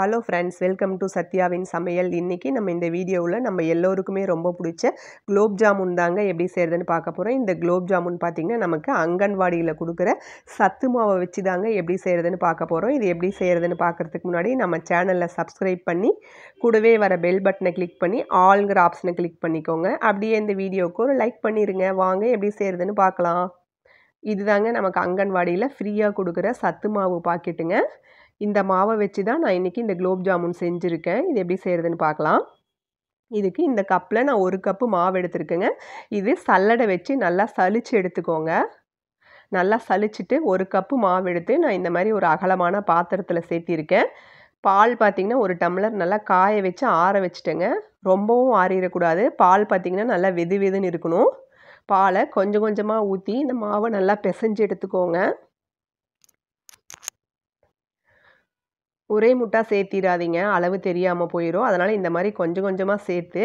hello friends welcome to சத்யாவின் சமையல் இன்றைக்கி நம்ம இந்த வீடியோவில் நம்ம எல்லோருக்குமே ரொம்ப பிடிச்ச குலோப் ஜாமுன் தாங்க எப்படி செய்கிறதுன்னு பார்க்க போகிறோம் இந்த குலோப் ஜாமுன் பார்த்திங்கன்னா நமக்கு அங்கன்வாடியில் கொடுக்குற சத்து மாவை வச்சு தாங்க எப்படி செய்கிறதுன்னு பார்க்க போகிறோம் இது எப்படி செய்கிறதுன்னு பார்க்குறதுக்கு முன்னாடி நம்ம சேனலில் சப்ஸ்கிரைப் பண்ணி கூடவே வர பெல் பட்டனை கிளிக் பண்ணி ஆளுங்கிற ஆப்ஷனை கிளிக் பண்ணிக்கோங்க அப்படியே இந்த வீடியோவுக்கு ஒரு லைக் பண்ணிடுங்க வாங்க எப்படி செய்கிறதுன்னு பார்க்கலாம் இதுதாங்க நமக்கு அங்கன்வாடியில் ஃப்ரீயாக கொடுக்குற சத்து மாவு பாக்கெட்டுங்க இந்த மாவை வச்சு தான் நான் இன்றைக்கி இந்த குலோப் ஜாமுன் செஞ்சுருக்கேன் இது எப்படி செய்கிறதுன்னு பார்க்கலாம் இதுக்கு இந்த கப்பில் நான் ஒரு கப்பு மாவு எடுத்துருக்கேங்க இது சல்லடை வச்சு நல்லா சளிச்சு எடுத்துக்கோங்க நல்லா சளிச்சுட்டு ஒரு கப்பு மாவு எடுத்து நான் இந்த மாதிரி ஒரு அகலமான பாத்திரத்தில் சேர்த்திருக்கேன் பால் பார்த்திங்கன்னா ஒரு டம்ளர் நல்லா காய வச்சு ஆற வச்சுட்டேங்க ரொம்பவும் ஆறிடக்கூடாது பால் பார்த்திங்கன்னா நல்லா வெது வெதுன்னு இருக்கணும் பாலை கொஞ்சம் கொஞ்சமாக ஊற்றி இந்த மாவை நல்லா பிசைஞ்சு எடுத்துக்கோங்க ஒரே முட்டாக சேர்த்திடாதீங்க அளவு தெரியாமல் போயிடும் அதனால் இந்த மாதிரி கொஞ்சம் கொஞ்சமாக சேர்த்து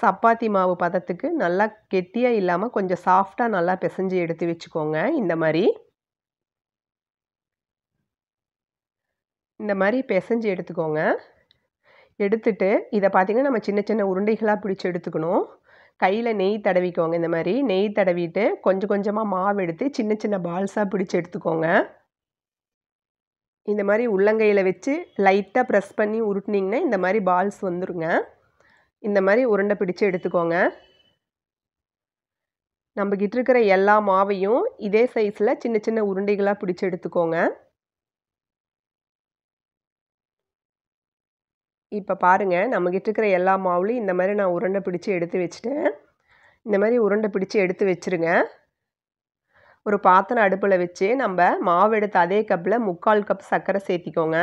சப்பாத்தி மாவு பதத்துக்கு நல்லா கெட்டியாக இல்லாமல் கொஞ்சம் சாஃப்டாக நல்லா பிசைஞ்சு எடுத்து வச்சுக்கோங்க இந்த மாதிரி இந்த மாதிரி பிசைஞ்சு எடுத்துக்கோங்க எடுத்துட்டு இதை பார்த்தீங்கன்னா நம்ம சின்ன சின்ன உருண்டைகளாக பிடிச்சி எடுத்துக்கணும் கையில் நெய் தடவிக்கோங்க இந்த மாதிரி நெய் தடவிட்டு கொஞ்சம் கொஞ்சமாக மாவு எடுத்து சின்ன சின்ன பால்ஸாக பிடிச்சி எடுத்துக்கோங்க இந்த மாதிரி உள்ளங்கையில் வச்சு லைட்டாக ப்ரெஸ் பண்ணி உருட்டினிங்கன்னா இந்த மாதிரி பால்ஸ் வந்துருங்க இந்த மாதிரி உருண்டை பிடிச்சு எடுத்துக்கோங்க நம்மக்கிட்ட இருக்கிற எல்லா மாவையும் இதே சைஸில் சின்ன சின்ன உருண்டைகளாக பிடிச்சி எடுத்துக்கோங்க இப்போ பாருங்கள் நம்மக்கிட்ட இருக்கிற எல்லா மாவுலையும் இந்த மாதிரி நான் உருண்டை பிடிச்சி எடுத்து வச்சுட்டேன் இந்த மாதிரி உருண்டை பிடிச்சி எடுத்து வச்சுருங்க ஒரு பாத்திரம் அடுப்பில் வச்சு நம்ம மாவு எடுத்த அதே கப்பில் முக்கால் கப் சர்க்கரை சேர்த்திக்கோங்க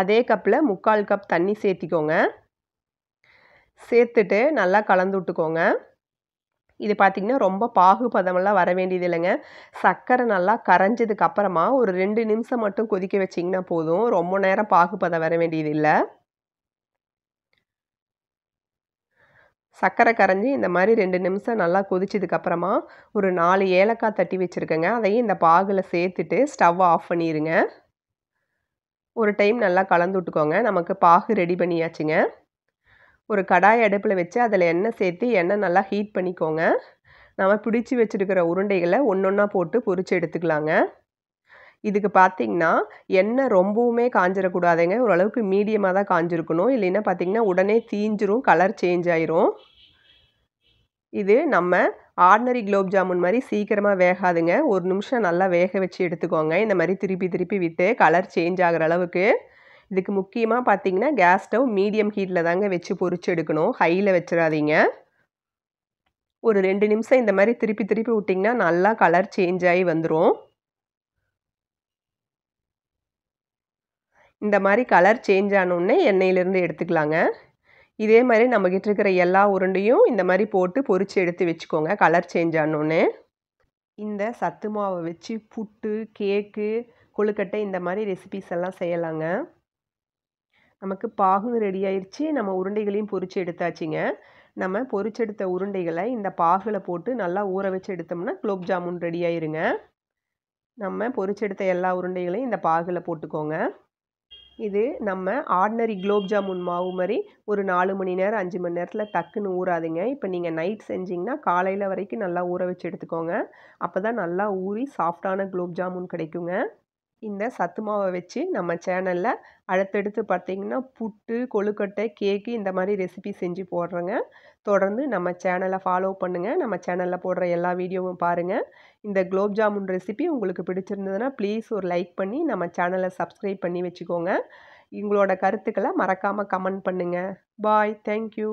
அதே கப்பில் முக்கால் கப் தண்ணி சேர்த்திக்கோங்க சேர்த்துட்டு நல்லா கலந்து விட்டுக்கோங்க இது பார்த்திங்கன்னா ரொம்ப பாகு பதமெல்லாம் வர வேண்டியது இல்லைங்க சர்க்கரை நல்லா கரைஞ்சதுக்கு அப்புறமா ஒரு ரெண்டு நிமிஷம் மட்டும் கொதிக்க வச்சிங்கன்னா போதும் ரொம்ப நேரம் பாகுபதம் வர வேண்டியது இல்லை சர்க்கரை கரைஞ்சி இந்த மாதிரி ரெண்டு நிமிஷம் நல்லா கொதிச்சதுக்கப்புறமா ஒரு நாலு ஏலக்காய் தட்டி வச்சுருக்கேங்க அதையும் இந்த பாகில் சேர்த்துட்டு ஸ்டவ் ஆஃப் பண்ணிடுங்க ஒரு டைம் நல்லா கலந்து விட்டுக்கோங்க நமக்கு பாகு ரெடி பண்ணியாச்சுங்க ஒரு கடாய் அடுப்பில் வச்சு அதில் எண்ணெய் சேர்த்து எண்ணெய் நல்லா ஹீட் பண்ணிக்கோங்க நம்ம பிடிச்சி வச்சுருக்கிற உருண்டைகளை ஒன்று ஒன்றா போட்டு பொறிச்சு எடுத்துக்கலாங்க இதுக்கு பார்த்திங்கன்னா எண்ணெய் ரொம்பவுமே காஞ்சிடக்கூடாதுங்க ஓரளவுக்கு மீடியமாக தான் காஞ்சிருக்கணும் இல்லைன்னா பார்த்திங்கன்னா உடனே தீஞ்சிரும் கலர் சேஞ்ச் ஆயிரும் இது நம்ம ஆர்டினரி குலோப் ஜாமுன் மாதிரி சீக்கிரமாக வேகாதுங்க ஒரு நிமிஷம் நல்லா வேக வச்சு எடுத்துக்கோங்க இந்த மாதிரி திருப்பி திருப்பி விற்று கலர் சேஞ்ச் ஆகிற அளவுக்கு இதுக்கு முக்கியமாக பார்த்தீங்கன்னா கேஸ் ஸ்டவ் மீடியம் ஹீட்டில் தாங்க வச்சு பொறிச்சு எடுக்கணும் ஹையில் வச்சிடாதீங்க ஒரு ரெண்டு நிமிஷம் இந்த மாதிரி திருப்பி திருப்பி விட்டிங்கன்னா நல்லா கலர் சேஞ்ச் ஆகி வந்துடும் இந்த மாதிரி கலர் சேஞ்ச் ஆனோடனே எண்ணெயிலேருந்து எடுத்துக்கலாங்க இதே மாதிரி நம்மக்கிட்ட இருக்கிற எல்லா உருண்டையும் இந்த மாதிரி போட்டு பொறிச்சு எடுத்து வச்சுக்கோங்க கலர் சேஞ்ச் ஆனோடனே இந்த சத்து மாவை வச்சு புட்டு கேக்கு கொழுக்கட்டை இந்த மாதிரி ரெசிபிஸ் எல்லாம் செய்யலாங்க நமக்கு பாகும் ரெடி ஆயிடுச்சு நம்ம உருண்டைகளையும் பொறிச்சு எடுத்தாச்சுங்க நம்ம பொறிச்செடுத்த உருண்டைகளை இந்த பாகில் போட்டு நல்லா ஊற வச்சு எடுத்தோம்னா குலோப் ஜாமுன் ரெடி ஆயிருங்க நம்ம பொறிச்செடுத்த எல்லா உருண்டைகளையும் இந்த பாகில் போட்டுக்கோங்க இது நம்ம ஆர்டினரி குலோப் ஜாமுன் மாவு மாதிரி ஒரு நாலு மணி நேரம் அஞ்சு மணி நேரத்தில் டக்குன்னு ஊறாதுங்க இப்போ நீங்கள் நைட் செஞ்சிங்கன்னா காலையில் வரைக்கும் நல்லா ஊற வச்சு எடுத்துக்கோங்க அப்போ தான் நல்லா ஊறி சாஃப்டான குலோப் ஜாமுன் கிடைக்குங்க இந்த சத்து மாவை வச்சு நம்ம சேனலில் அடுத்தடுத்து பார்த்திங்கன்னா புட்டு கொழுக்கட்டை கேக்கு இந்த மாதிரி ரெசிபி செஞ்சு போடுறேங்க தொடர்ந்து நம்ம சேனலை ஃபாலோ பண்ணுங்கள் நம்ம சேனலில் போடுற எல்லா வீடியோவும் பாருங்கள் இந்த குலோப் ஜாமுன் ரெசிபி உங்களுக்கு பிடிச்சிருந்ததுன்னா ப்ளீஸ் ஒரு லைக் பண்ணி நம்ம சேனலை சப்ஸ்கிரைப் பண்ணி வச்சுக்கோங்க உங்களோட கருத்துக்களை மறக்காமல் கமெண்ட் பண்ணுங்கள் பாய் தேங்க்யூ